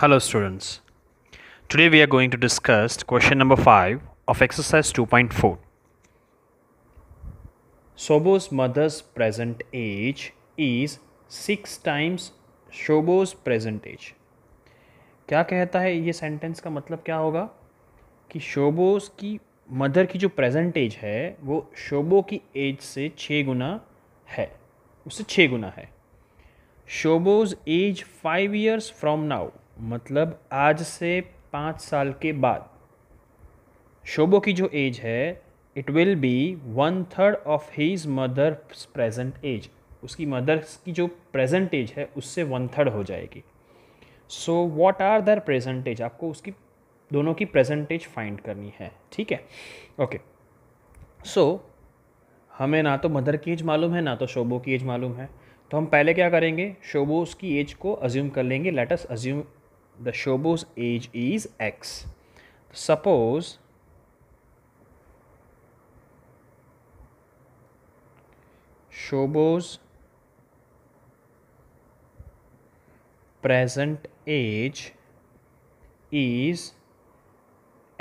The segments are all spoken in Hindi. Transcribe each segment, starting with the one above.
Hello students. Today we are going to discuss question number 5 of exercise 2.4. Shobo's mother's present age is 6 times Shobo's present age. क्या कहता है ये सेंटेंस का मतलब क्या होगा कि शोबोस की मदर की जो प्रेजेंट एज है वो शोबो की एज से छः गुना है उससे छः गुना है Shobo's age five years from now मतलब आज से पाँच साल के बाद शोबो की जो एज है it will be one third of his mother present age उसकी मदर की जो प्रेजेंट एज है उससे वन थर्ड हो जाएगी so what are their age आपको उसकी दोनों की एज फाइंड करनी है ठीक है ओके सो हमें ना तो मदर की एज मालूम है ना तो शोबो की एज मालूम है तो हम पहले क्या करेंगे शोबो उसकी एज को अज्यूम कर लेंगे let us assume the Shobo's age is X. Suppose Shobo's present age is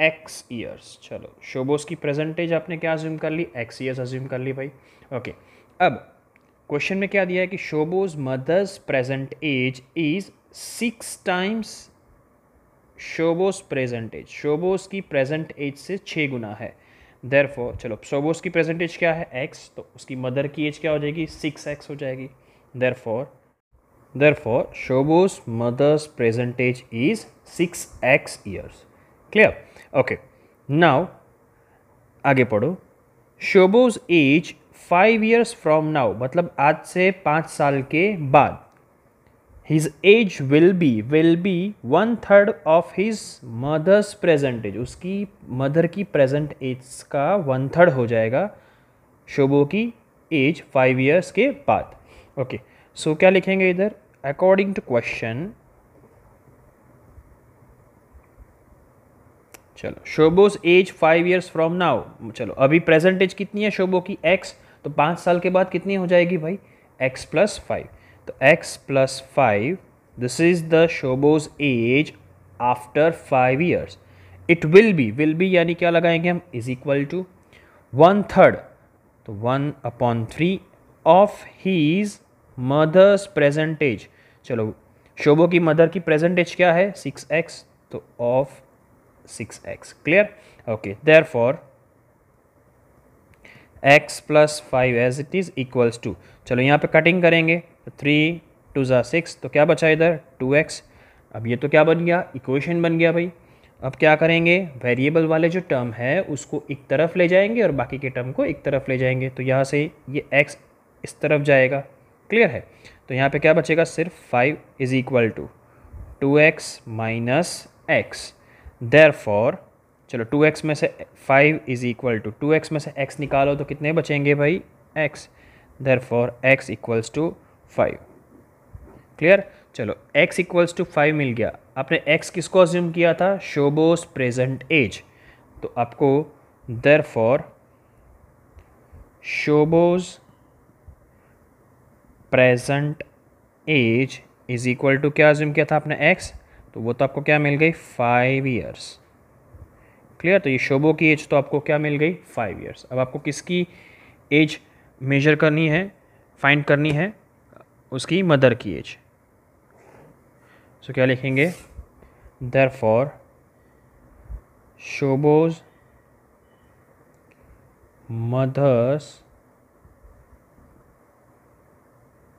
X years. चलो शोबोस की age आपने क्या अज्यूम कर ली एक्स ईयर्स assume कर ली भाई ओके okay. अब क्वेश्चन में क्या दिया है कि Shobo's mother's present age is six times Shobo's present age Shobo's की प्रेजेंट एज से छः गुना है देर फोर चलो शोबोस की प्रेजेंट एज क्या है एक्स तो उसकी मदर की एज क्या हो जाएगी सिक्स एक्स हो जाएगी therefore therefore Sobo's mother's present age is six x years clear okay now आगे पढ़ो Sobo's age five years from now मतलब आज से पाँच साल के बाद his age will be will be one third of his mother's present age उसकी मदर की प्रेजेंट एज का वन थर्ड हो जाएगा शोबो की एज फाइव ईयर्स के बाद ओके okay. सो so, क्या लिखेंगे इधर अकॉर्डिंग टू क्वेश्चन चलो Sobo's age five years from now चलो अभी प्रेजेंट एज कितनी है शोबो की एक्स तो पाँच साल के बाद कितनी हो जाएगी भाई एक्स प्लस फाइव तो x plus five this is the Sobo's age after five years it will be will be यानी क्या लगाएंगे हम is equal to one third तो one upon three of his mother's present age चलो शोबो की मदर की प्रेजेंटेज क्या है सिक्स एक्स तो of six x clear okay therefore x plus five age it is equals to चलो यहाँ पे कटिंग करेंगे थ्री टू ज़ा सिक्स तो क्या बचा इधर टू एक्स अब ये तो क्या बन गया इक्वेशन बन गया भाई अब क्या करेंगे वेरिएबल वाले जो टर्म है उसको एक तरफ ले जाएंगे और बाकी के टर्म को एक तरफ ले जाएंगे तो यहाँ से ये एक्स इस तरफ जाएगा क्लियर है तो यहाँ पे क्या बचेगा सिर्फ five is equal to two x minus x therefore चलो टू एक्स में से five is equal to two x में से एक्स निकालो तो कितने बचेंगे भाई x therefore x equals to five clear चलो x इक्वल्स टू फाइव मिल गया आपने x किसको अज्यूम किया था शोबोस प्रेजेंट एज तो आपको therefore Sobo's present age is equal to क्या अज्यूम किया था आपने x तो वो तो आपको क्या मिल गई फाइव ईयर्स क्लियर तो ये शोबो की एज तो आपको क्या मिल गई फाइव ईयर्स अब आपको किसकी एज मेजर करनी है फाइंड करनी है उसकी मदर की एज सो क्या लिखेंगे therefore Sobo's mother's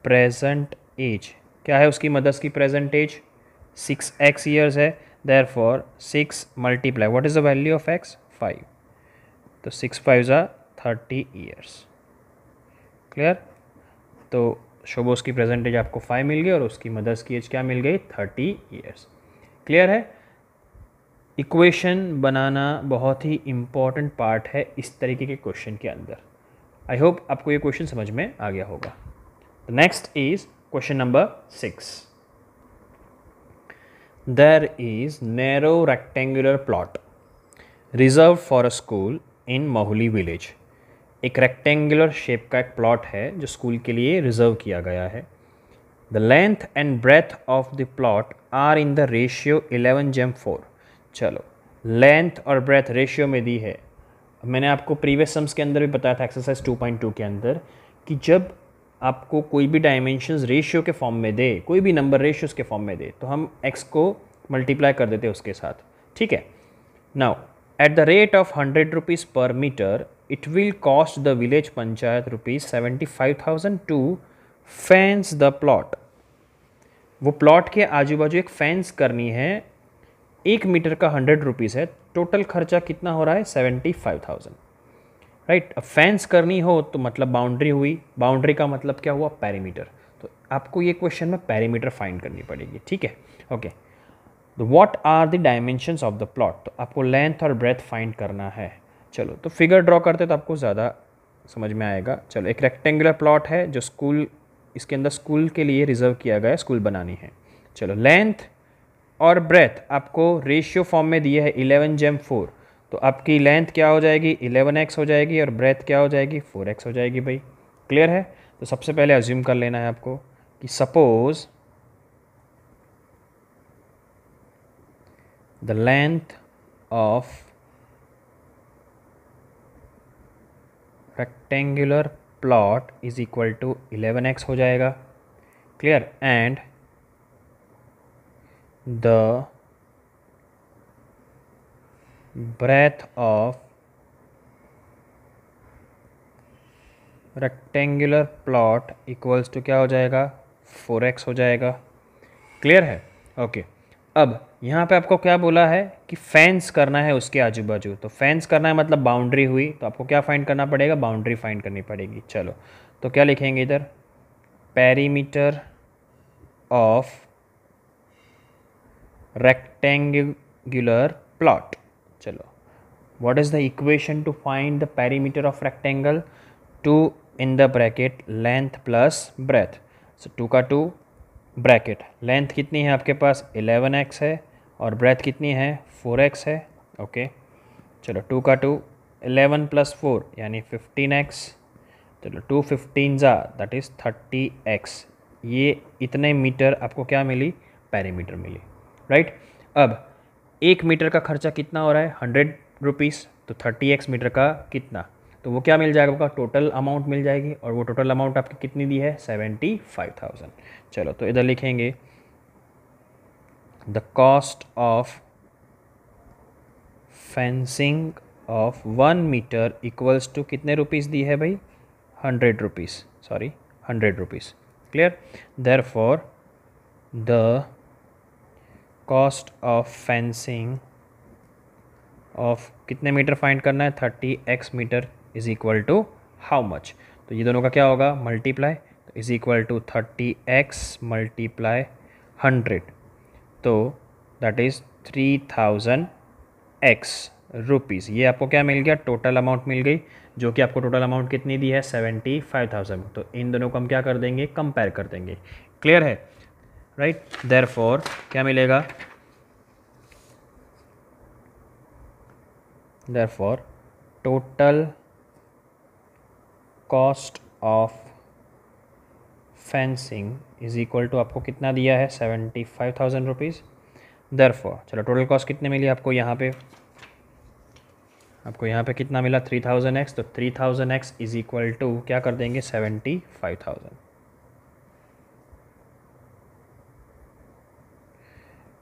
present age क्या है उसकी मदर्स की present age six x years है therefore six multiply what is the value of x five तो सिक्स फाइव ज़ा थर्टी ईयर्स क्लियर तो शोबोस की प्रेजेंट एज आपको फाइव मिल गई और उसकी मदर्स की एज क्या मिल गई थर्टी ईयर्स क्लियर है इक्वेशन बनाना बहुत ही इम्पॉर्टेंट पार्ट है इस तरीके के क्वेश्चन के अंदर आई होप आपको ये क्वेश्चन समझ में आ गया होगा the next is question number six there is narrow rectangular plot reserve for a school in Mahuli village एक रेक्टेंगुलर शेप का एक प्लॉट है जो स्कूल के लिए रिजर्व किया गया है the length and breadth of the plot are in the ratio eleven जेम फोर चलो लेंथ और ब्रेथ रेशियो में दी है मैंने आपको प्रीवियस सम्स के अंदर भी बताया था एक्सरसाइज 2.2 के अंदर कि जब आपको कोई भी डायमेंशंस रेशियो के फॉर्म में दे कोई भी नंबर रेशियोज़ के फॉर्म में दे तो हम एक्स को मल्टीप्लाई कर देते हैं उसके साथ ठीक है now at the rate of hundred rupees per metre it will cost the village panchayat rupees seventy five thousand to fence the plot वो प्लॉट के आजू बाजू एक फेंस करनी है एक मीटर का हंड्रेड रुपीज़ है टोटल खर्चा कितना हो रहा है सेवेंटी फाइव थाउजेंड राइट अब फेंस करनी हो तो मतलब बाउंड्री हुई बाउंड्री का मतलब क्या हुआ पैरीमीटर तो आपको ये क्वेश्चन में पैरीमीटर फाइंड करनी पड़ेगी ठीक है okay what are the dimensions of the plot तो आपको लेंथ और ब्रेथ फाइंड करना है चलो तो फिगर ड्रॉ करते तो आपको ज़्यादा समझ में आएगा चलो एक रेक्टेंगुलर प्लॉट है जो स्कूल इसके अंदर स्कूल के लिए रिजर्व किया गया स्कूल बनानी है चलो लेंथ और ब्रेथ आपको रेशियो फॉर्म में दिया है इलेवन जेम फोर तो आपकी लेंथ क्या हो जाएगी इलेवन एक्स हो जाएगी और ब्रेथ क्या हो जाएगी फोर एक्स हो जाएगी भाई क्लियर है तो सबसे पहले अज्यूम कर लेना है आपको कि suppose the length of rectangular plot is equal to eleven x हो जाएगा clear and the breadth of rectangular plot equals to क्या हो जाएगा फोर एक्स हो जाएगा क्लियर है ओके okay. अब यहाँ पे आपको क्या बोला है कि फेंस करना है उसके आजू बाजू तो फैंस करना है मतलब बाउंड्री हुई तो आपको क्या फाइंड करना पड़ेगा बाउंड्री फाइंड करनी पड़ेगी चलो तो क्या लिखेंगे इधर पैरीमीटर ऑफ रेक्टेंगुलर प्लॉट चलो what is the equation to find the perimeter of rectangle two in the bracket length plus breadth so two का टू ब्रैकेट लेंथ कितनी है आपके पास एलेवन एक्स है और ब्रेथ कितनी है फोर एक्स है ओके चलो टू का टू एलेवन प्लस फोर यानी फिफ्टीन एक्स चलो टू फिफ्टीन ज़ा दैट इज़ थर्टी एक्स ये इतने मीटर आपको क्या मिली पैरीमीटर मिली राइट अब एक मीटर का खर्चा कितना हो रहा है हंड्रेड रुपीज़ तो थर्टी एक्स मीटर का कितना तो वो क्या मिल जाएगा आपका टोटल अमाउंट मिल जाएगी और वो टोटल अमाउंट आपकी कितनी दी है सेवेंटी फाइव थाउजेंड चलो तो इधर लिखेंगे the cost of fencing of one metre equals to कितने रुपीज़ दी है भाई hundred rupees sorry hundred rupees clear therefore the cost of fencing of कितने मीटर फाइंड करना है thirty x metre is equal to how much तो ये दोनों का क्या होगा मल्टीप्लाई तो is equal to thirty x multiply hundred तो that is three thousand x rupees ये आपको क्या मिल गया टोटल अमाउंट मिल गई जो कि आपको टोटल अमाउंट कितनी दी है सेवेंटी फाइव थाउजेंड तो इन दोनों को हम क्या कर देंगे कंपेयर कर देंगे क्लियर है राइट देर फॉर क्या मिलेगा therefore total cost of fencing is equal to आपको कितना दिया है seventy five thousand rupees therefore चलो टोटल कॉस्ट कितने मिली आपको यहाँ पे आपको यहाँ पे कितना मिला थ्री थाउजेंड एक्स तो three thousand x is equal to क्या कर देंगे सेवेंटी फाइव थाउजेंड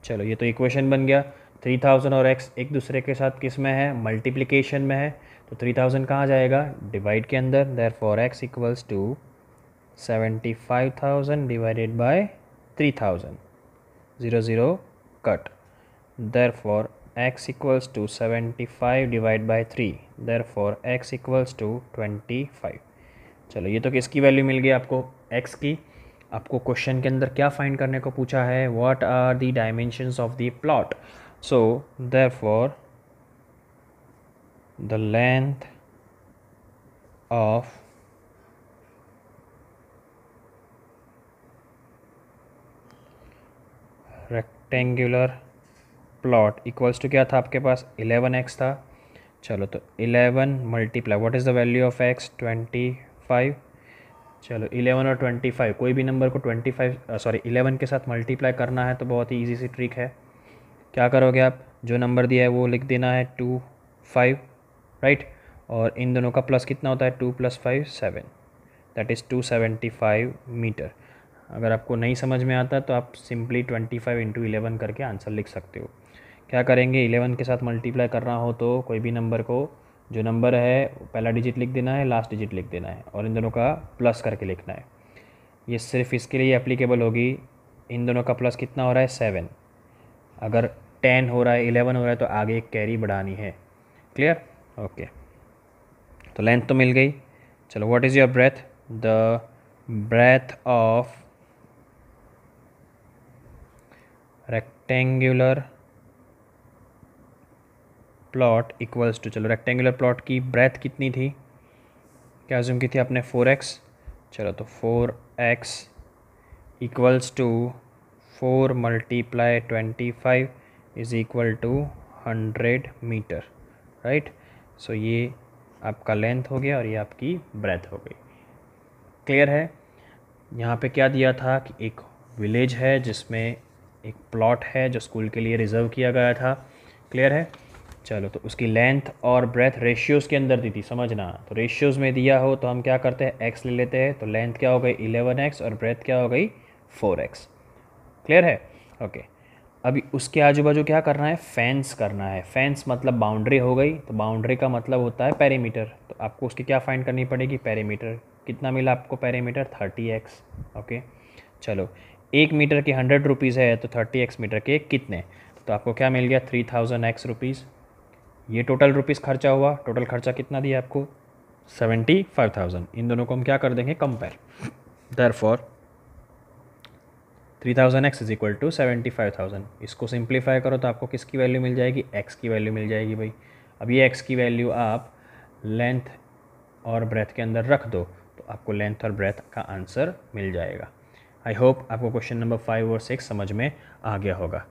चलो ये तो इक्वेशन बन गया थ्री थाउजेंड और एक्स एक दूसरे के साथ किस में है मल्टीप्लिकेशन में है तो थ्री थाउजेंड कहाँ जाएगा डिवाइड के अंदर therefore x equals to seventy five thousand divided by three thousand zero zero cut therefore x equals to seventy five divide by three therefore x equals to twenty five चलो ये तो किसकी वैल्यू मिल गई आपको एक्स की आपको क्वेश्चन के अंदर क्या फाइंड करने को पूछा है what are the dimensions of the plot so therefore the length of rectangular plot equals to क्या था आपके पास इलेवन एक्स था चलो तो eleven multiply what is the value of x twenty five चलो इलेवन और ट्वेंटी फाइव कोई भी नंबर को ट्वेंटी फाइव सॉरी इलेवन के साथ मल्टीप्लाई करना है तो बहुत ही ईजी सी ट्रिक है क्या करोगे आप जो नंबर दिया है वो लिख देना है टू फाइव राइट और इन दोनों का प्लस कितना होता है two plus five seven that is two seventy five metre अगर आपको नहीं समझ में आता तो आप simply twenty five into eleven करके आंसर लिख सकते हो क्या करेंगे इलेवन के साथ मल्टीप्लाई करना हो तो कोई भी नंबर को जो नंबर है पहला डिजिट लिख देना है लास्ट डिजिट लिख देना है और इन दोनों का प्लस करके लिखना है ये सिर्फ इसके लिए एप्लीकेबल होगी इन दोनों का प्लस कितना हो रहा है सेवन अगर टेन हो रहा है इलेवन हो रहा है तो आगे एक कैरी बढ़ानी है क्लियर ओके तो लेंथ तो मिल गई चलो what is your breadth the breadth of rectangular plot equals to चलो रेक्टेंगुलर प्लॉट की ब्रेथ कितनी थी क्या जूम की थी आपने फोर एक्स चलो तो four x equals to four multiply twenty five is equal to hundred metre right so ये आपका लेंथ हो गया और ये आपकी ब्रेथ हो गई क्लियर है यहाँ पे क्या दिया था कि एक विलेज है जिसमें एक प्लॉट है जो स्कूल के लिए रिज़र्व किया गया था क्लियर है चलो तो उसकी लेंथ और ब्रेथ रेशियोज़ के अंदर दी थी समझना तो रेशियोज़ में दिया हो तो हम क्या करते हैं एक्स ले लेते हैं तो लेंथ क्या हो गई इलेवन एक्स और ब्रेथ क्या हो गई फ़ोर एक्स क्लियर है ओके okay. अभी उसके आजू बाजू क्या करना है फेंस करना है फेंस मतलब बाउंड्री हो गई तो बाउंड्री का मतलब होता है पैरीमीटर तो आपको उसकी क्या फाइंड करनी पड़ेगी पैरीमीटर कितना मिला आपको पैरीमीटर थर्टी एक्स ओके चलो एक मीटर के हंड्रेड रुपीज़ है तो थर्टी एक्स मीटर के कितने तो आपको क्या मिल गया थ्री थाउजेंड एक्स रुपीज़ ये टोटल रुपीज़ खर्चा हुआ टोटल खर्चा कितना दिया आपको सेवेंटी फाइव थाउजेंड इन दोनों को हम क्या कर देंगे compare therefore three thousand x is equal to seventy five thousand इसको सिंप्लीफाई करो तो आपको किसकी वैल्यू मिल जाएगी एक्स की वैल्यू मिल जाएगी भाई अब ये एक्स की वैल्यू आप लेंथ और ब्रेथ के अंदर रख दो तो आपको लेंथ और ब्रेथ का आंसर मिल जाएगा आई होप आपको क्वेश्चन नंबर फाइव और सिक्स समझ में आ गया होगा